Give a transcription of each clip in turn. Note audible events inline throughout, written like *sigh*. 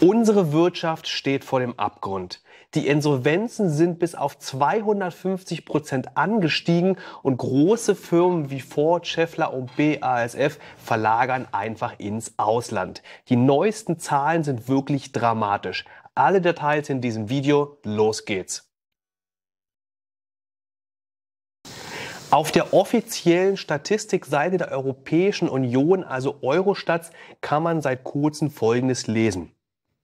Unsere Wirtschaft steht vor dem Abgrund. Die Insolvenzen sind bis auf 250 Prozent angestiegen und große Firmen wie Ford, Schaeffler und BASF verlagern einfach ins Ausland. Die neuesten Zahlen sind wirklich dramatisch. Alle Details in diesem Video. Los geht's. Auf der offiziellen Statistikseite der Europäischen Union, also Eurostats, kann man seit kurzem Folgendes lesen.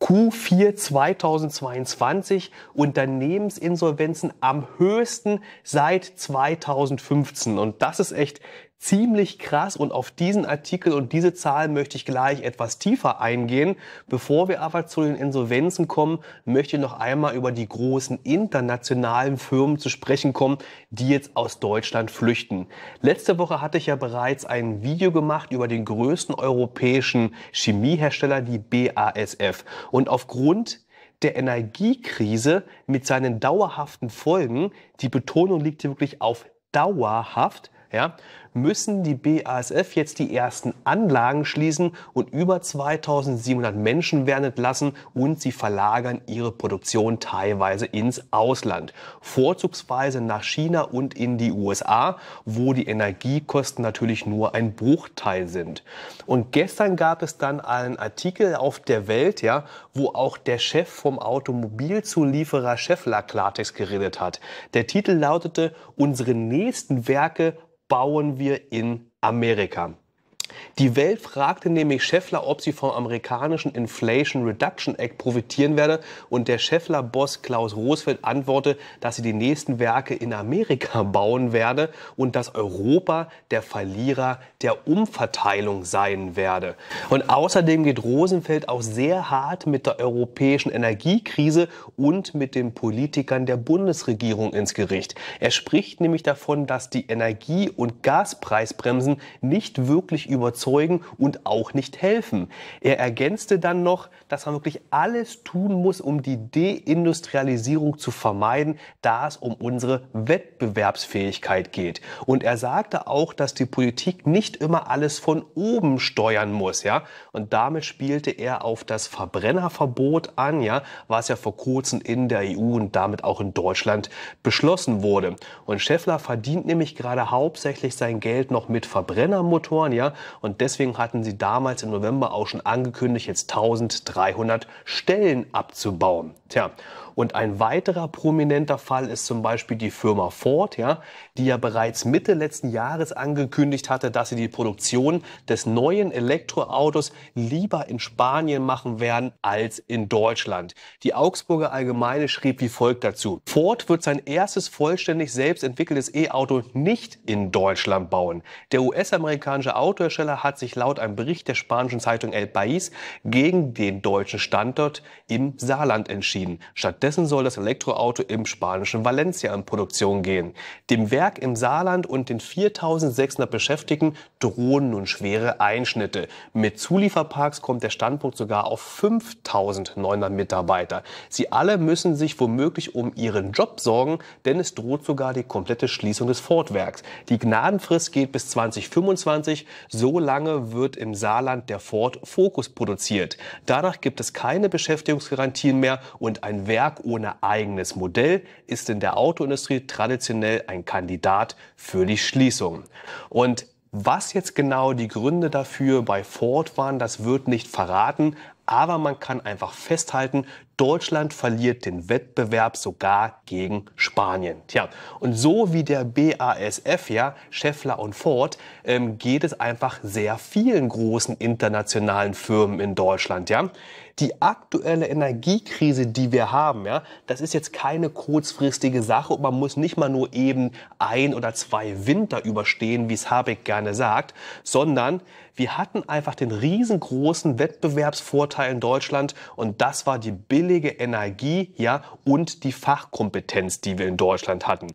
Q4 2022 Unternehmensinsolvenzen am höchsten seit 2015. Und das ist echt ziemlich krass und auf diesen Artikel und diese Zahlen möchte ich gleich etwas tiefer eingehen. Bevor wir aber zu den Insolvenzen kommen, möchte ich noch einmal über die großen internationalen Firmen zu sprechen kommen, die jetzt aus Deutschland flüchten. Letzte Woche hatte ich ja bereits ein Video gemacht über den größten europäischen Chemiehersteller, die BASF und aufgrund der Energiekrise mit seinen dauerhaften Folgen, die Betonung liegt hier wirklich auf dauerhaft, ja, müssen die BASF jetzt die ersten Anlagen schließen und über 2700 Menschen werden entlassen und sie verlagern ihre Produktion teilweise ins Ausland. Vorzugsweise nach China und in die USA, wo die Energiekosten natürlich nur ein Bruchteil sind. Und gestern gab es dann einen Artikel auf der Welt, ja, wo auch der Chef vom Automobilzulieferer Scheffler Klartext geredet hat. Der Titel lautete, unsere nächsten Werke bauen wir in Amerika. Die Welt fragte nämlich Scheffler, ob sie vom amerikanischen Inflation Reduction Act profitieren werde. Und der Scheffler-Boss Klaus Roosevelt antwortete, dass sie die nächsten Werke in Amerika *laughs* bauen werde und dass Europa der Verlierer der Umverteilung sein werde. Und außerdem geht Rosenfeld auch sehr hart mit der europäischen Energiekrise und mit den Politikern der Bundesregierung ins Gericht. Er spricht nämlich davon, dass die Energie- und Gaspreisbremsen nicht wirklich über überzeugen und auch nicht helfen. Er ergänzte dann noch, dass man wirklich alles tun muss, um die Deindustrialisierung zu vermeiden, da es um unsere Wettbewerbsfähigkeit geht. Und er sagte auch, dass die Politik nicht immer alles von oben steuern muss, ja. Und damit spielte er auf das Verbrennerverbot an, ja, was ja vor kurzem in der EU und damit auch in Deutschland beschlossen wurde. Und Scheffler verdient nämlich gerade hauptsächlich sein Geld noch mit Verbrennermotoren, ja, und deswegen hatten sie damals im November auch schon angekündigt, jetzt 1300 Stellen abzubauen. Tja, und ein weiterer prominenter Fall ist zum Beispiel die Firma Ford, ja, die ja bereits Mitte letzten Jahres angekündigt hatte, dass sie die Produktion des neuen Elektroautos lieber in Spanien machen werden als in Deutschland. Die Augsburger Allgemeine schrieb wie folgt dazu. Ford wird sein erstes vollständig selbst entwickeltes E-Auto nicht in Deutschland bauen. Der US-amerikanische Autohersteller hat sich laut einem Bericht der spanischen Zeitung El País gegen den deutschen Standort im Saarland entschieden. Stattdessen Stattdessen soll das Elektroauto im spanischen Valencia in Produktion gehen. Dem Werk im Saarland und den 4600 Beschäftigten drohen nun schwere Einschnitte. Mit Zulieferparks kommt der Standpunkt sogar auf 5900 Mitarbeiter. Sie alle müssen sich womöglich um ihren Job sorgen, denn es droht sogar die komplette Schließung des Fordwerks. Die Gnadenfrist geht bis 2025. So lange wird im Saarland der Ford Focus produziert. Danach gibt es keine Beschäftigungsgarantien mehr und ein Werk ohne eigenes Modell ist in der Autoindustrie traditionell ein Kandidat für die Schließung. Und was jetzt genau die Gründe dafür bei Ford waren, das wird nicht verraten. Aber man kann einfach festhalten, Deutschland verliert den Wettbewerb sogar gegen Spanien. Tja, und so wie der BASF, ja, Scheffler und Ford, ähm, geht es einfach sehr vielen großen internationalen Firmen in Deutschland, ja. Die aktuelle Energiekrise, die wir haben, ja, das ist jetzt keine kurzfristige Sache und man muss nicht mal nur eben ein oder zwei Winter überstehen, wie es Habeck gerne sagt, sondern wir hatten einfach den riesengroßen Wettbewerbsvorteil in Deutschland und das war die billige billige Energie ja, und die Fachkompetenz, die wir in Deutschland hatten.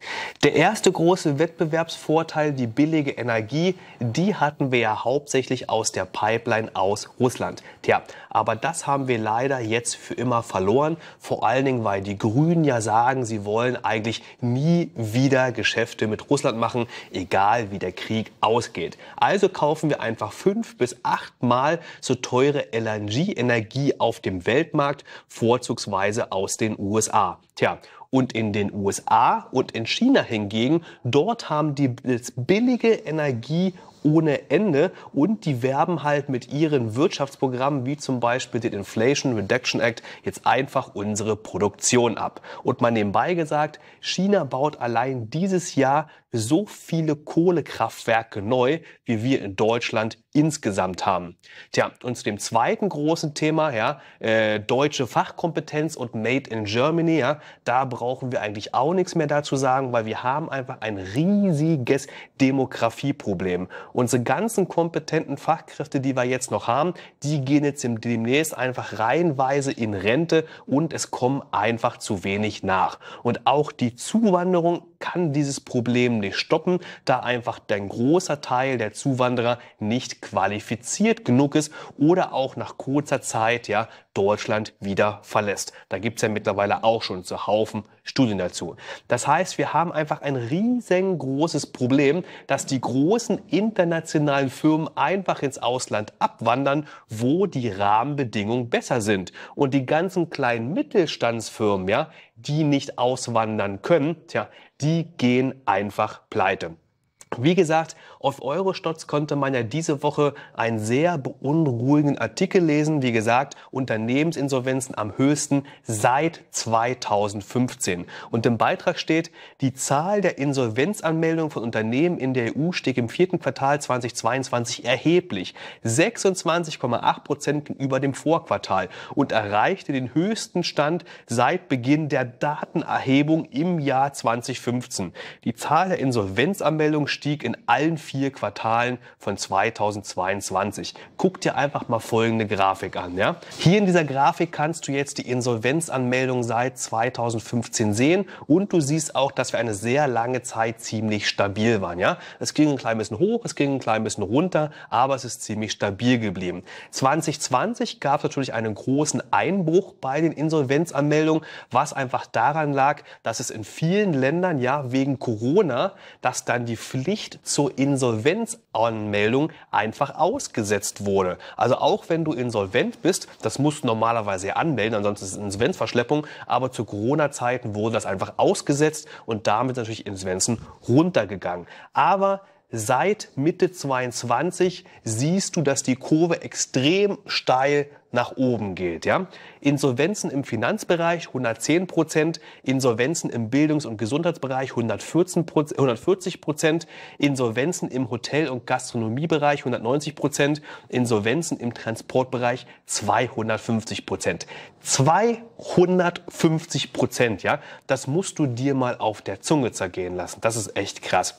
Der erste große Wettbewerbsvorteil, die billige Energie, die hatten wir ja hauptsächlich aus der Pipeline aus Russland. Tja, aber das haben wir leider jetzt für immer verloren, vor allen Dingen, weil die Grünen ja sagen, sie wollen eigentlich nie wieder Geschäfte mit Russland machen, egal wie der Krieg ausgeht. Also kaufen wir einfach fünf bis acht Mal so teure LNG-Energie auf dem Weltmarkt vor vorzugsweise aus den USA. Tja, und in den USA und in China hingegen, dort haben die billige Energie- ohne Ende. Und die werben halt mit ihren Wirtschaftsprogrammen, wie zum Beispiel den Inflation Reduction Act, jetzt einfach unsere Produktion ab. Und mal nebenbei gesagt, China baut allein dieses Jahr so viele Kohlekraftwerke neu, wie wir in Deutschland insgesamt haben. Tja, und zu dem zweiten großen Thema, ja, äh, deutsche Fachkompetenz und Made in Germany, ja, da brauchen wir eigentlich auch nichts mehr dazu sagen, weil wir haben einfach ein riesiges Demografieproblem unsere ganzen kompetenten Fachkräfte, die wir jetzt noch haben, die gehen jetzt demnächst einfach reihenweise in Rente und es kommen einfach zu wenig nach. Und auch die Zuwanderung kann dieses Problem nicht stoppen, da einfach ein großer Teil der Zuwanderer nicht qualifiziert genug ist oder auch nach kurzer Zeit ja Deutschland wieder verlässt. Da gibt's ja mittlerweile auch schon zu Haufen Studien dazu. Das heißt, wir haben einfach ein riesengroßes Problem, dass die großen internationalen Firmen einfach ins Ausland abwandern, wo die Rahmenbedingungen besser sind. Und die ganzen kleinen Mittelstandsfirmen, ja, die nicht auswandern können, tja, die gehen einfach pleite. Wie gesagt, auf Eurostotz konnte man ja diese Woche einen sehr beunruhigenden Artikel lesen. Wie gesagt, Unternehmensinsolvenzen am höchsten seit 2015. Und im Beitrag steht, die Zahl der Insolvenzanmeldungen von Unternehmen in der EU stieg im vierten Quartal 2022 erheblich. 26,8 Prozent gegenüber dem Vorquartal und erreichte den höchsten Stand seit Beginn der Datenerhebung im Jahr 2015. Die Zahl der Insolvenzanmeldungen stieg in allen vier Quartalen von 2022. Guck dir einfach mal folgende Grafik an. Ja? Hier in dieser Grafik kannst du jetzt die Insolvenzanmeldung seit 2015 sehen und du siehst auch, dass wir eine sehr lange Zeit ziemlich stabil waren. Ja? Es ging ein klein bisschen hoch, es ging ein klein bisschen runter, aber es ist ziemlich stabil geblieben. 2020 gab es natürlich einen großen Einbruch bei den Insolvenzanmeldungen, was einfach daran lag, dass es in vielen Ländern ja wegen Corona, dass dann die Pflege Pflicht zur Insolvenzanmeldung einfach ausgesetzt wurde. Also auch wenn du insolvent bist, das musst du normalerweise anmelden, ansonsten ist es Insolvenzverschleppung, aber zu Corona-Zeiten wurde das einfach ausgesetzt und damit natürlich Insolvenzen runtergegangen. Aber seit Mitte 22 siehst du, dass die Kurve extrem steil nach oben geht. Ja? Insolvenzen im Finanzbereich 110 Prozent, Insolvenzen im Bildungs- und Gesundheitsbereich 140 Prozent, Insolvenzen im Hotel- und Gastronomiebereich 190 Prozent, Insolvenzen im Transportbereich 250 Prozent. 250 Prozent, ja? Das musst du dir mal auf der Zunge zergehen lassen. Das ist echt krass.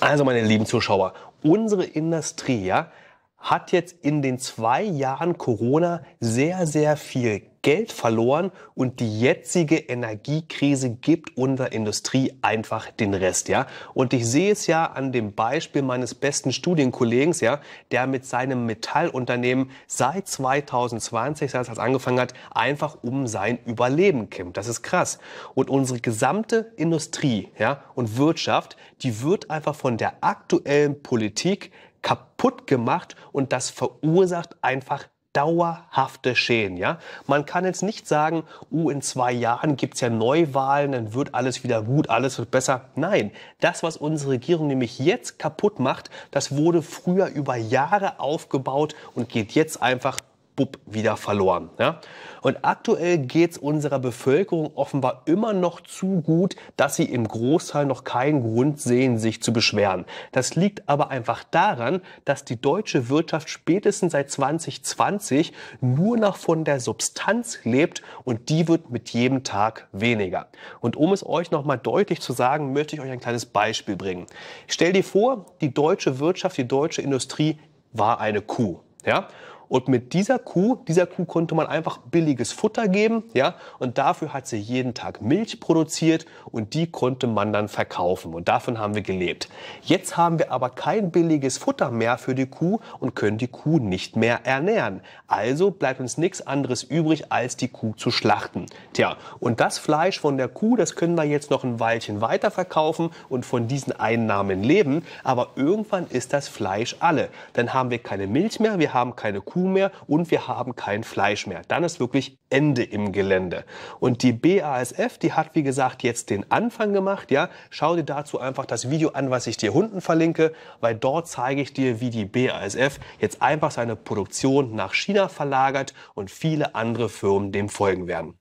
Also meine lieben Zuschauer, unsere Industrie, ja, hat jetzt in den zwei Jahren Corona sehr, sehr viel Geld verloren und die jetzige Energiekrise gibt unserer Industrie einfach den Rest, ja. Und ich sehe es ja an dem Beispiel meines besten Studienkollegen, ja, der mit seinem Metallunternehmen seit 2020, seit es angefangen hat, einfach um sein Überleben kämpft. Das ist krass. Und unsere gesamte Industrie, ja, und Wirtschaft, die wird einfach von der aktuellen Politik kaputt gemacht und das verursacht einfach dauerhafte Schäden. Ja? Man kann jetzt nicht sagen, uh, in zwei Jahren gibt es ja Neuwahlen, dann wird alles wieder gut, alles wird besser. Nein, das, was unsere Regierung nämlich jetzt kaputt macht, das wurde früher über Jahre aufgebaut und geht jetzt einfach bub, wieder verloren. Ja? Und aktuell geht es unserer Bevölkerung offenbar immer noch zu gut, dass sie im Großteil noch keinen Grund sehen, sich zu beschweren. Das liegt aber einfach daran, dass die deutsche Wirtschaft spätestens seit 2020 nur noch von der Substanz lebt und die wird mit jedem Tag weniger. Und um es euch nochmal deutlich zu sagen, möchte ich euch ein kleines Beispiel bringen. Stell dir vor, die deutsche Wirtschaft, die deutsche Industrie war eine Kuh. Ja? Und mit dieser Kuh, dieser Kuh konnte man einfach billiges Futter geben, ja, und dafür hat sie jeden Tag Milch produziert und die konnte man dann verkaufen und davon haben wir gelebt. Jetzt haben wir aber kein billiges Futter mehr für die Kuh und können die Kuh nicht mehr ernähren. Also bleibt uns nichts anderes übrig, als die Kuh zu schlachten. Tja, und das Fleisch von der Kuh, das können wir jetzt noch ein Weilchen weiter verkaufen und von diesen Einnahmen leben, aber irgendwann ist das Fleisch alle. Dann haben wir keine Milch mehr, wir haben keine Kuh Kuh mehr und wir haben kein Fleisch mehr. Dann ist wirklich Ende im Gelände. Und die BASF, die hat wie gesagt jetzt den Anfang gemacht. Ja, schau dir dazu einfach das Video an, was ich dir unten verlinke, weil dort zeige ich dir, wie die BASF jetzt einfach seine Produktion nach China verlagert und viele andere Firmen dem folgen werden.